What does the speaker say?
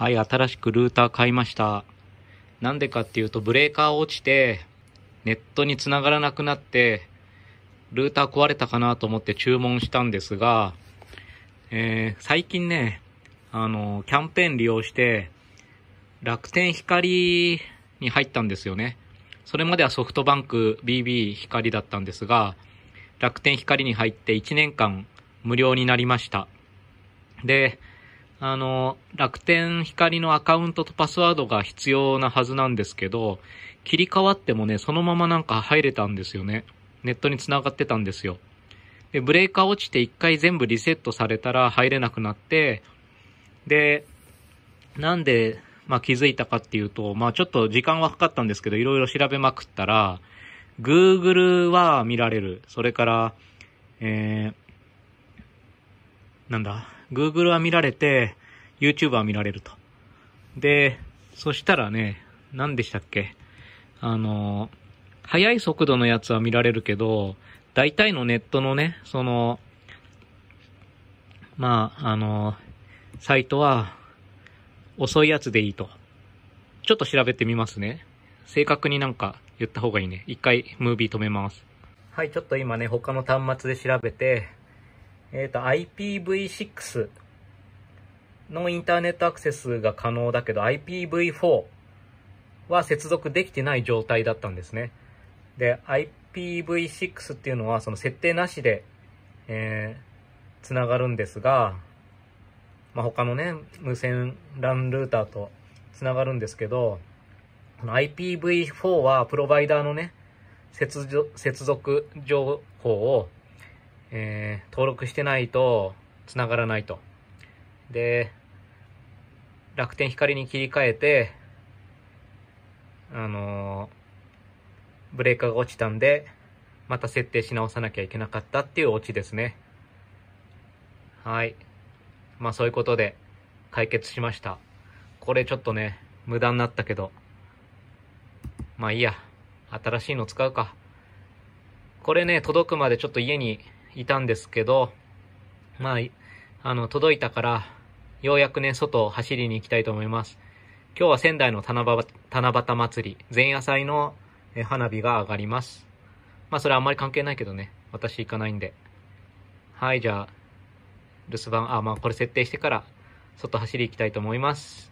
はい、新しくルーター買いました。なんでかっていうと、ブレーカー落ちて、ネットに繋がらなくなって、ルーター壊れたかなと思って注文したんですが、えー、最近ね、あの、キャンペーン利用して、楽天光に入ったんですよね。それまではソフトバンク BB 光だったんですが、楽天光に入って1年間無料になりました。で、あの、楽天光のアカウントとパスワードが必要なはずなんですけど、切り替わってもね、そのままなんか入れたんですよね。ネットに繋がってたんですよ。で、ブレーカー落ちて一回全部リセットされたら入れなくなって、で、なんで、まあ、気づいたかっていうと、まあ、ちょっと時間はかかったんですけど、いろいろ調べまくったら、Google は見られる。それから、えー、なんだ、Google は見られて、YouTube は見られると。で、そしたらね、何でしたっけあの、速い速度のやつは見られるけど、大体のネットのね、その、まあ、あの、サイトは、遅いやつでいいと。ちょっと調べてみますね。正確になんか言った方がいいね。一回ムービー止めます。はい、ちょっと今ね、他の端末で調べて、えっ、ー、と、IPv6 のインターネットアクセスが可能だけど、IPv4 は接続できてない状態だったんですね。で、IPv6 っていうのは、その設定なしで、えー、つながるんですが、まあ、他のね、無線 LAN ルーターとつながるんですけど、IPv4 はプロバイダーのね、接続情報をえー、登録してないと繋がらないと。で、楽天光に切り替えて、あのー、ブレーカーが落ちたんで、また設定し直さなきゃいけなかったっていうオチですね。はい。まあそういうことで解決しました。これちょっとね、無駄になったけど。まあいいや。新しいの使うか。これね、届くまでちょっと家にいたんですけど、まあ、あの、届いたから、ようやくね、外を走りに行きたいと思います。今日は仙台の七夕七夕祭り、前夜祭の花火が上がります。まあ、それはあんまり関係ないけどね、私行かないんで。はい、じゃあ、留守番、あ、まあ、これ設定してから、外走り行きたいと思います。